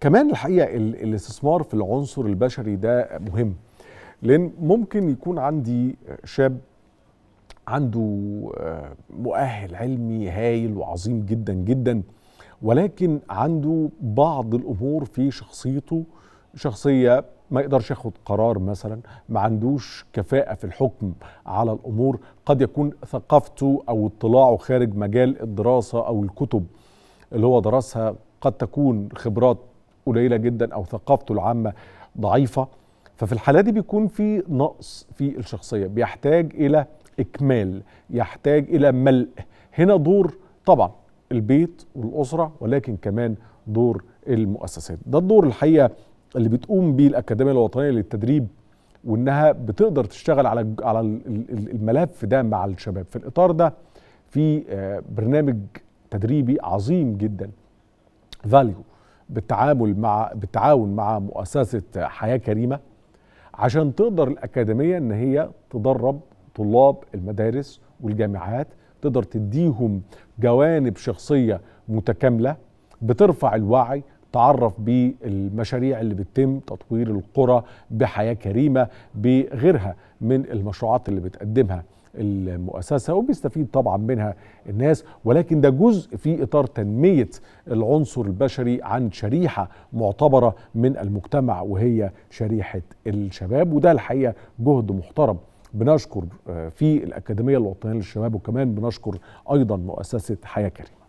كمان الحقيقه الاستثمار في العنصر البشري ده مهم لان ممكن يكون عندي شاب عنده آه، مؤهل علمي هايل وعظيم جدا جدا ولكن عنده بعض الامور في شخصيته شخصيه ما يقدرش ياخد قرار مثلا ما عندوش كفاءة في الحكم على الأمور قد يكون ثقافته أو اطلاعه خارج مجال الدراسة أو الكتب اللي هو درسها قد تكون خبرات قليله جدا او ثقافته العامه ضعيفه ففي الحاله دي بيكون في نقص في الشخصيه بيحتاج الى اكمال يحتاج الى ملء هنا دور طبعا البيت والاسره ولكن كمان دور المؤسسات ده الدور الحقيقه اللي بتقوم بيه الاكاديميه الوطنيه للتدريب وانها بتقدر تشتغل على على الملف ده مع الشباب في الاطار ده في آه، برنامج تدريبي عظيم جدا فاليو بالتعامل مع بالتعاون مع مؤسسه حياه كريمه عشان تقدر الاكاديميه ان هي تدرب طلاب المدارس والجامعات تقدر تديهم جوانب شخصيه متكامله بترفع الوعي تعرف بالمشاريع اللي بتتم تطوير القرى بحياة كريمة بغيرها من المشروعات اللي بتقدمها المؤسسة وبيستفيد طبعا منها الناس ولكن ده جزء في إطار تنمية العنصر البشري عن شريحة معتبرة من المجتمع وهي شريحة الشباب وده الحقيقة جهد محترم بنشكر آه، في الأكاديمية الوطنية للشباب وكمان بنشكر أيضا مؤسسة حياة كريمة